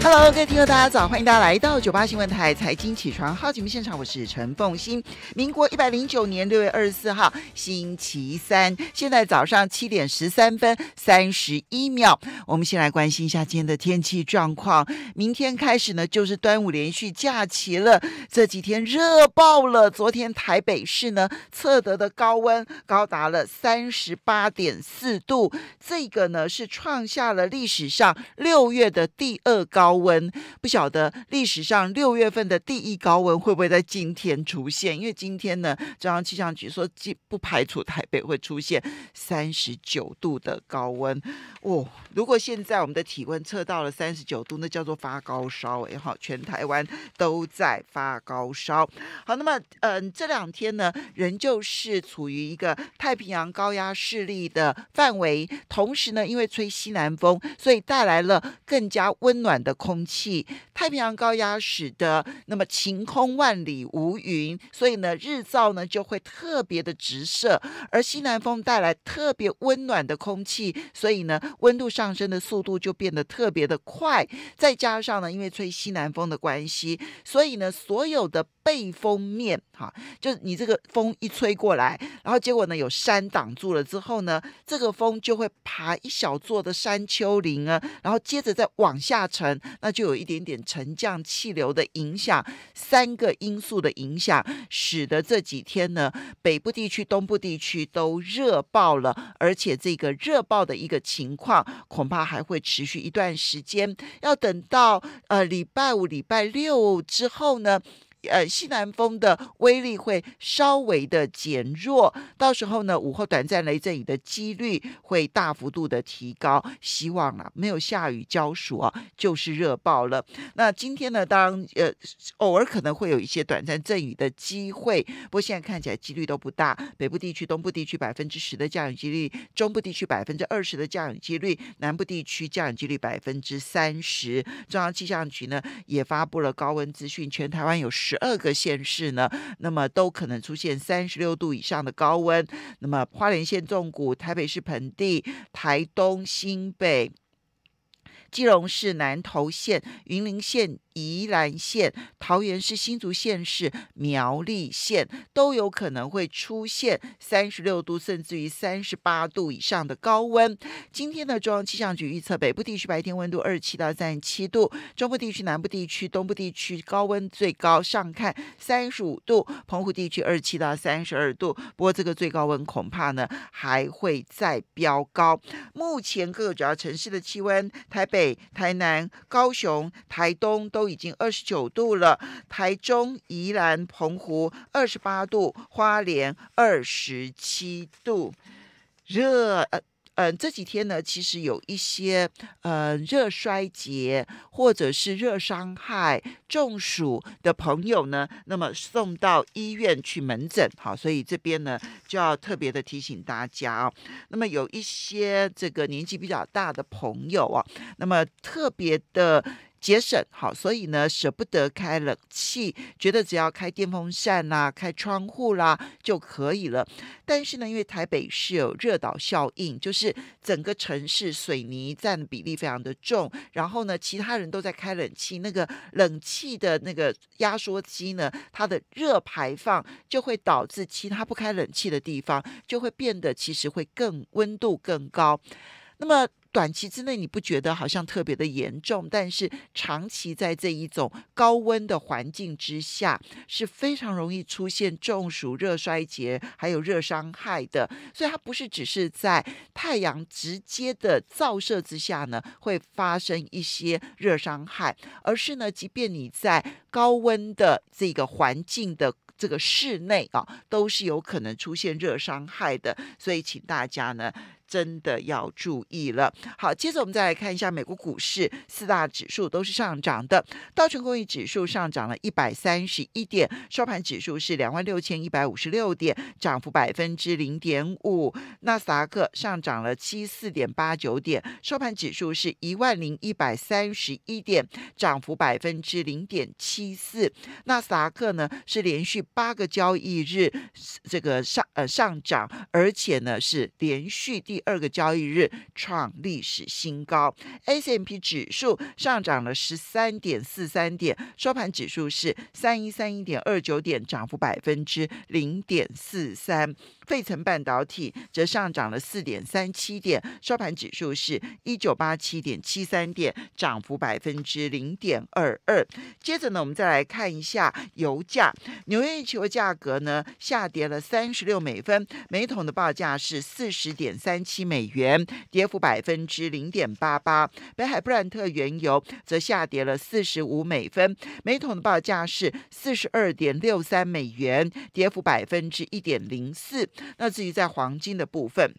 Hello，各位听众，大家早！欢迎大家来到九八新闻台财经起床号节目现场，我是陈凤欣。民国一百零九年六月二十四号，星期三，现在早上七点十三分三十一秒。我们先来关心一下今天的天气状况。明天开始呢，就是端午连续假期了。这几天热爆了，昨天台北市呢测得的高温高达了三十八点四度，这个呢是创下了历史上六月的第二高。高温不晓得历史上六月份的第一高温会不会在今天出现？因为今天呢，中央气象局说，不排除台北会出现三十九度的高温哦。如果现在我们的体温测到了三十九度，那叫做发高烧哎哈！全台湾都在发高烧。好，那么嗯，这两天呢，仍旧是处于一个太平洋高压势力的范围，同时呢，因为吹西南风，所以带来了更加温暖的。空气，太平洋高压使得那么晴空万里无云，所以呢日照呢就会特别的直射，而西南风带来特别温暖的空气，所以呢温度上升的速度就变得特别的快。再加上呢，因为吹西南风的关系，所以呢所有的。背风面，哈，就是你这个风一吹过来，然后结果呢，有山挡住了之后呢，这个风就会爬一小座的山丘陵啊，然后接着再往下沉，那就有一点点沉降气流的影响，三个因素的影响，使得这几天呢，北部地区、东部地区都热爆了，而且这个热爆的一个情况，恐怕还会持续一段时间，要等到呃礼拜五、礼拜六之后呢。呃，西南风的威力会稍微的减弱，到时候呢，午后短暂雷阵雨的几率会大幅度的提高。希望啊，没有下雨浇暑啊，就是热爆了。那今天呢，当呃，偶尔可能会有一些短暂阵雨的机会，不过现在看起来几率都不大。北部地区、东部地区百分之十的降雨几率，中部地区百分之二十的降雨几率，南部地区降雨几率百分之三十。中央气象局呢，也发布了高温资讯，全台湾有十。十二个县市呢，那么都可能出现三十六度以上的高温。那么花莲县纵谷、台北市盆地、台东、新北、基隆市南投县、云林县。宜兰县、桃园市、新竹县市、苗栗县都有可能会出现三十六度，甚至于三十八度以上的高温。今天的中央气象局预测，北部地区白天温度二十七到三十七度，中部地区、南部地区、东部地区高温最高上看三十五度，澎湖地区二十七到三十二度。不过这个最高温恐怕呢还会再飙高。目前各个主要城市的气温，台北、台南、高雄、台东都。已经二十九度了，台中、宜兰、澎湖二十八度，花莲二十七度热。呃，嗯，这几天呢，其实有一些嗯热衰竭或者是热伤害中暑的朋友呢，那么送到医院去门诊。好，所以这边呢就要特别的提醒大家啊，那么有一些这个年纪比较大的朋友啊，那么特别的。节省好，所以呢舍不得开冷气，觉得只要开电风扇啦、开窗户啦就可以了。但是呢，因为台北是有热岛效应，就是整个城市水泥占的比例非常的重，然后呢，其他人都在开冷气，那个冷气的那个压缩机呢，它的热排放就会导致其他不开冷气的地方就会变得其实会更温度更高。那么短期之内你不觉得好像特别的严重，但是长期在这一种高温的环境之下是非常容易出现中暑、热衰竭还有热伤害的。所以它不是只是在太阳直接的照射之下呢会发生一些热伤害，而是呢，即便你在高温的这个环境的这个室内啊，都是有可能出现热伤害的。所以请大家呢。真的要注意了。好，接着我们再来看一下美国股市，四大指数都是上涨的。道琼工业指数上涨了一百三十一点，收盘指数是两万六千一百五十六点，涨幅百分之零点五。纳斯达克上涨了七四点八九点，收盘指数是一万零一百三十一点，涨幅百分之零点七四。纳斯达克呢是连续八个交易日这个上呃上涨，而且呢是连续第第二个交易日创历史新高，ACMP 指数上涨了十三点四三点，收盘指数是三一三一点二九点，涨幅百分之零点四三。费城半导体则上涨了四点三七点，收盘指数是一九八七点七三点，涨幅百分之零点二二。接着呢，我们再来看一下油价，纽约球油价格呢下跌了三十六美分，每桶的报价是四十点三七美元，跌幅百分之零点八八。北海布兰特原油则下跌了四十五美分，每桶的报价是四十二点六三美元，跌幅百分之一点零四。那至于在黄金的部分。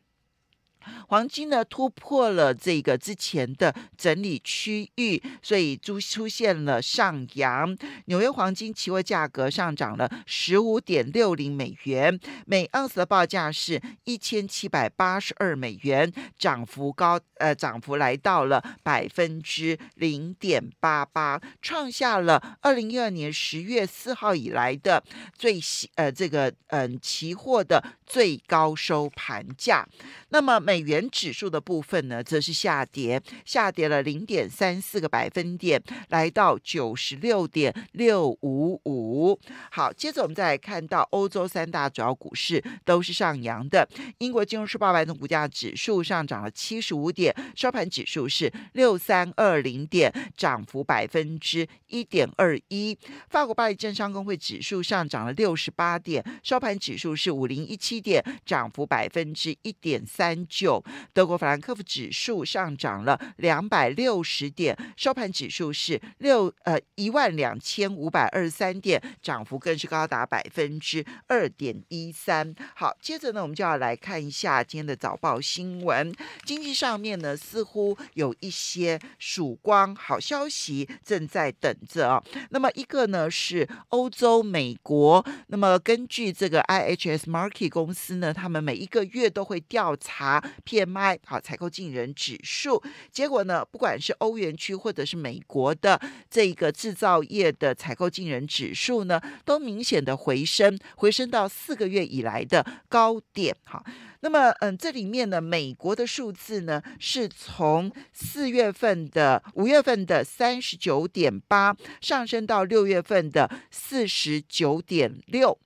黄金呢突破了这个之前的整理区域，所以出出现了上扬。纽约黄金期货价格上涨了十五点六零美元每盎司的报价是一千七百八十二美元，涨幅高呃涨幅来到了百分之零点八八，创下了二零一二年十月四号以来的最呃这个嗯期货的最高收盘价。那么，美元指数的部分呢，则是下跌，下跌了零点三四个百分点，来到九十六点六五五。好，接着我们再来看到欧洲三大主要股市都是上扬的。英国金融时报白种股价指数上涨了七十五点，收盘指数是六三二零点，涨幅百分之一点二一。法国巴黎政商工会指数上涨了六十八点，收盘指数是五零一七点，涨幅百分之一点三九。九，德国法兰克福指数上涨了两百六十点，收盘指数是六呃一万两千五百二十三点，涨幅更是高达百分之二点一三。好，接着呢，我们就要来看一下今天的早报新闻。经济上面呢，似乎有一些曙光，好消息正在等着。啊，那么一个呢是欧洲、美国。那么根据这个 IHS m a r k e t 公司呢，他们每一个月都会调查。PMI 好，采购进人指数，结果呢？不管是欧元区或者是美国的这个制造业的采购进人指数呢，都明显的回升，回升到四个月以来的高点哈。那么，嗯，这里面呢，美国的数字呢，是从四月份的五月份的三十九点八上升到六月份的四十九点六。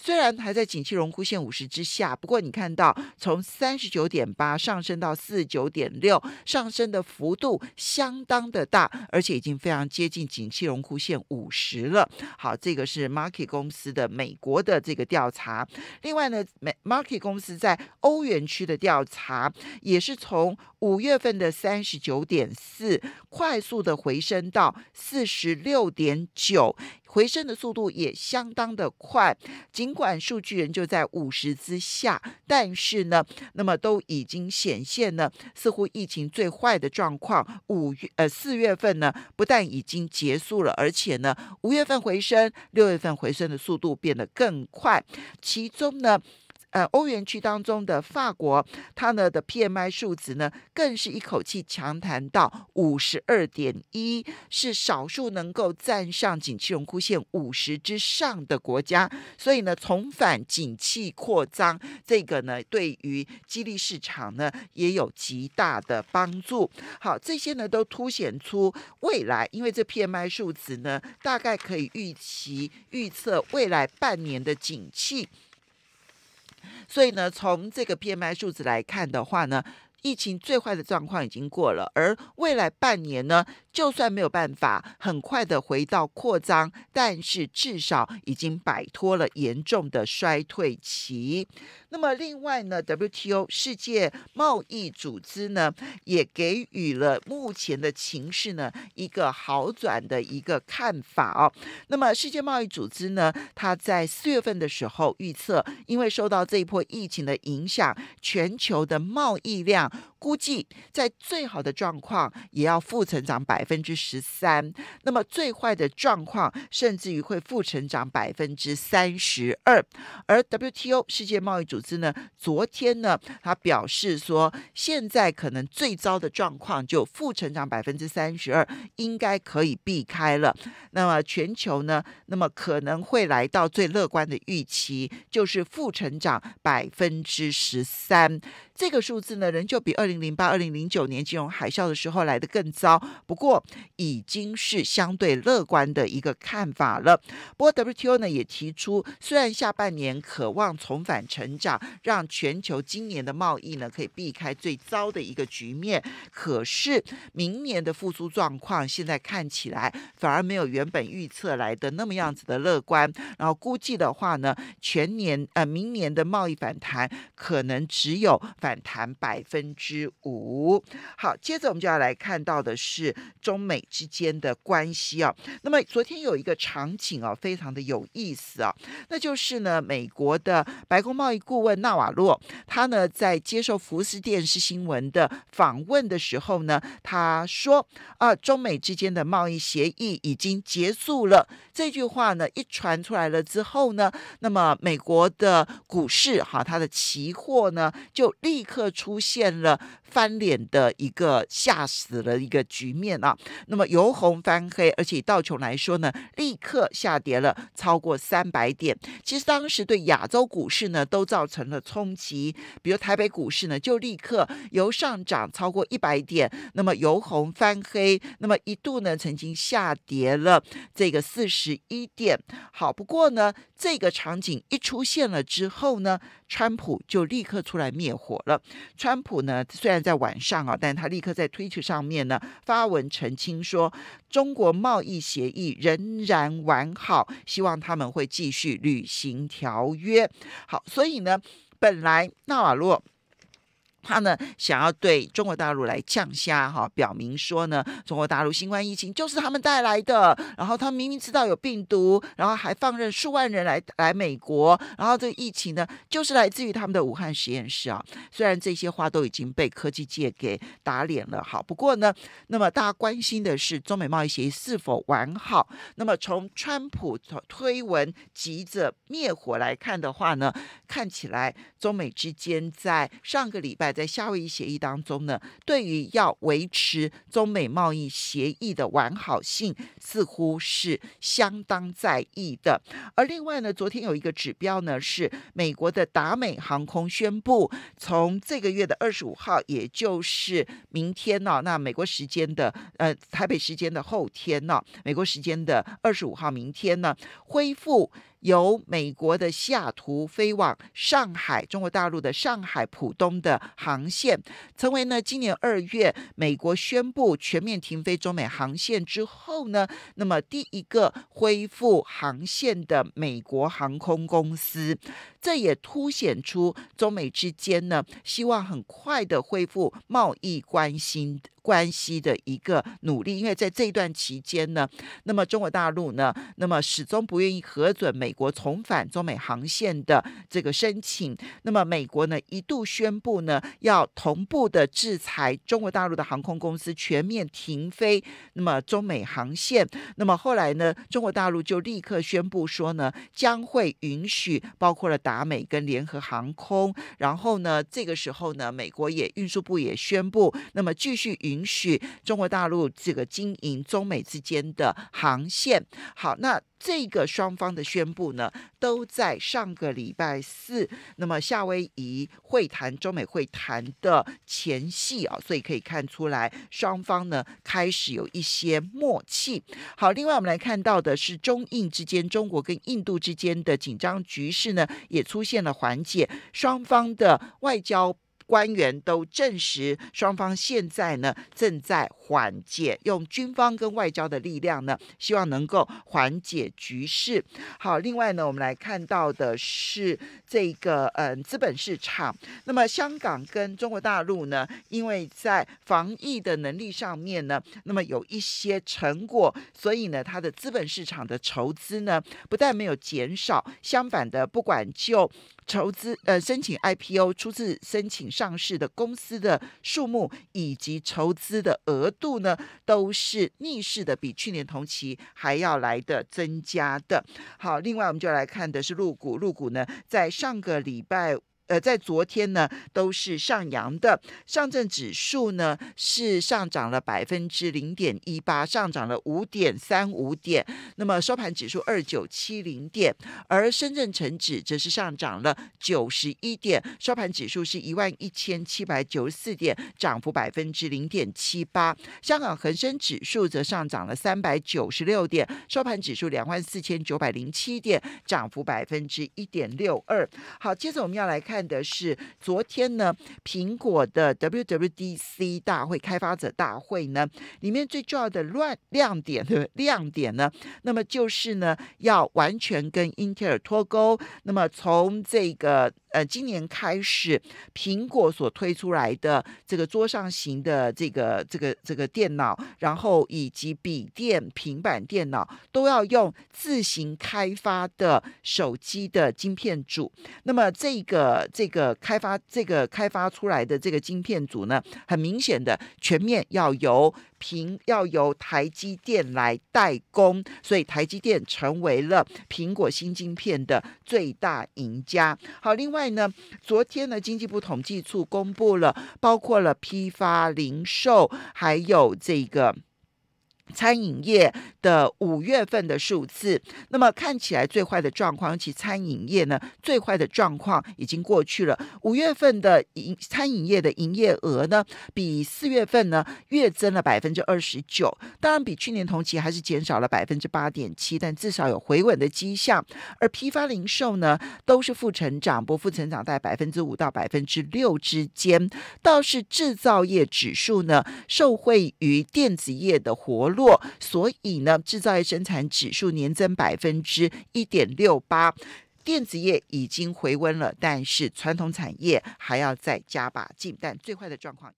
虽然还在景气荣枯线五十之下，不过你看到从三十九点八上升到四十九点六，上升的幅度相当的大，而且已经非常接近景气荣枯线五十了。好，这个是 Market 公司的美国的这个调查。另外呢，Market 公司在欧元区的调查也是从五月份的三十九点四快速的回升到四十六点九。回升的速度也相当的快，尽管数据仍旧在五十之下，但是呢，那么都已经显现呢，似乎疫情最坏的状况。五月呃四月份呢不但已经结束了，而且呢五月份回升，六月份回升的速度变得更快，其中呢。呃，欧元区当中的法国，它呢的 PMI 数值呢，更是一口气强弹到五十二点一，是少数能够站上景气荣枯线五十之上的国家。所以呢，重返景气扩张，这个呢，对于激励市场呢，也有极大的帮助。好，这些呢，都凸显出未来，因为这 PMI 数值呢，大概可以预期预测未来半年的景气。所以呢，从这个 PMI 数字来看的话呢，疫情最坏的状况已经过了，而未来半年呢。就算没有办法很快的回到扩张，但是至少已经摆脱了严重的衰退期。那么，另外呢，WTO 世界贸易组织呢，也给予了目前的情势呢一个好转的一个看法哦。那么，世界贸易组织呢，它在四月份的时候预测，因为受到这一波疫情的影响，全球的贸易量。估计在最好的状况也要负成长百分之十三，那么最坏的状况甚至于会负成长百分之三十二。而 WTO 世界贸易组织呢，昨天呢，他表示说，现在可能最糟的状况就负成长百分之三十二，应该可以避开了。那么全球呢，那么可能会来到最乐观的预期，就是负成长百分之十三。这个数字呢，仍旧比二。零零八、二零零九年金融海啸的时候来的更糟，不过已经是相对乐观的一个看法了。不过 WTO 呢也提出，虽然下半年渴望重返成长，让全球今年的贸易呢可以避开最糟的一个局面，可是明年的复苏状况现在看起来反而没有原本预测来的那么样子的乐观。然后估计的话呢，全年呃明年的贸易反弹可能只有反弹百分之。之五，好，接着我们就要来看到的是中美之间的关系啊。那么昨天有一个场景啊，非常的有意思啊，那就是呢，美国的白宫贸易顾问纳瓦洛，他呢在接受福斯电视新闻的访问的时候呢，他说啊，中美之间的贸易协议已经结束了。这句话呢，一传出来了之后呢，那么美国的股市哈，它的期货呢，就立刻出现了。翻脸的一个吓死了一个局面啊！那么由红翻黑，而且道琼来说呢，立刻下跌了超过三百点。其实当时对亚洲股市呢都造成了冲击，比如台北股市呢就立刻由上涨超过一百点，那么由红翻黑，那么一度呢曾经下跌了这个四十一点。好，不过呢这个场景一出现了之后呢。川普就立刻出来灭火了。川普呢，虽然在晚上啊，但他立刻在推特上面呢发文澄清说，中国贸易协议仍然完好，希望他们会继续履行条约。好，所以呢，本来纳瓦罗。他呢想要对中国大陆来呛虾哈，表明说呢，中国大陆新冠疫情就是他们带来的。然后他明明知道有病毒，然后还放任数万人来来美国，然后这个疫情呢就是来自于他们的武汉实验室啊。虽然这些话都已经被科技界给打脸了，好，不过呢，那么大家关心的是中美贸易协议是否完好？那么从川普推文急着灭火来看的话呢，看起来中美之间在上个礼拜。在夏威夷协议当中呢，对于要维持中美贸易协议的完好性，似乎是相当在意的。而另外呢，昨天有一个指标呢，是美国的达美航空宣布，从这个月的二十五号，也就是明天呢，那美国时间的呃，台北时间的后天呢，美国时间的二十五号，明天呢，恢复。由美国的西雅图飞往上海，中国大陆的上海浦东的航线，成为呢今年二月美国宣布全面停飞中美航线之后呢，那么第一个恢复航线的美国航空公司。这也凸显出中美之间呢，希望很快的恢复贸易关心关系的一个努力。因为在这一段期间呢，那么中国大陆呢，那么始终不愿意核准美国重返中美航线的这个申请。那么美国呢，一度宣布呢，要同步的制裁中国大陆的航空公司全面停飞。那么中美航线，那么后来呢，中国大陆就立刻宣布说呢，将会允许包括了。达美跟联合航空，然后呢？这个时候呢，美国也运输部也宣布，那么继续允许中国大陆这个经营中美之间的航线。好，那。这个双方的宣布呢，都在上个礼拜四，那么夏威夷会谈、中美会谈的前戏啊，所以可以看出来，双方呢开始有一些默契。好，另外我们来看到的是中印之间，中国跟印度之间的紧张局势呢，也出现了缓解，双方的外交。官员都证实，双方现在呢正在缓解，用军方跟外交的力量呢，希望能够缓解局势。好，另外呢，我们来看到的是这个嗯，资本市场。那么香港跟中国大陆呢，因为在防疫的能力上面呢，那么有一些成果，所以呢，它的资本市场的筹资呢，不但没有减少，相反的，不管就。筹资呃，申请 IPO 初次申请上市的公司的数目以及筹资的额度呢，都是逆势的，比去年同期还要来的增加的。好，另外我们就来看的是入股，入股呢，在上个礼拜。呃，在昨天呢，都是上扬的。上证指数呢是上涨了百分之零点一八，上涨了五点三五点。那么收盘指数二九七零点，而深圳成指则是上涨了九十一点，收盘指数是一万一千七百九十四点，涨幅百分之零点七八。香港恒生指数则上涨了三百九十六点，收盘指数两万四千九百零七点，涨幅百分之一点六二。好，接着我们要来看。看的是昨天呢，苹果的 WWDC 大会开发者大会呢，里面最重要的乱亮点的亮点呢，那么就是呢，要完全跟英特尔脱钩。那么从这个呃今年开始，苹果所推出来的这个桌上型的这个这个这个电脑，然后以及笔电、平板电脑都要用自行开发的手机的晶片组。那么这个。这个开发这个开发出来的这个晶片组呢，很明显的全面要由苹要由台积电来代工，所以台积电成为了苹果新晶片的最大赢家。好，另外呢，昨天呢，经济部统计处公布了，包括了批发、零售，还有这个。餐饮业的五月份的数字，那么看起来最坏的状况，尤其餐饮业呢，最坏的状况已经过去了。五月份的营餐饮业的营业额呢，比四月份呢月增了百分之二十九，当然比去年同期还是减少了百分之八点七，但至少有回稳的迹象。而批发零售呢，都是负成长，不负成长在百分之五到百分之六之间。倒是制造业指数呢，受惠于电子业的活。所以呢，制造业生产指数年增百分之一点六八，电子业已经回温了，但是传统产业还要再加把劲，但最坏的状况。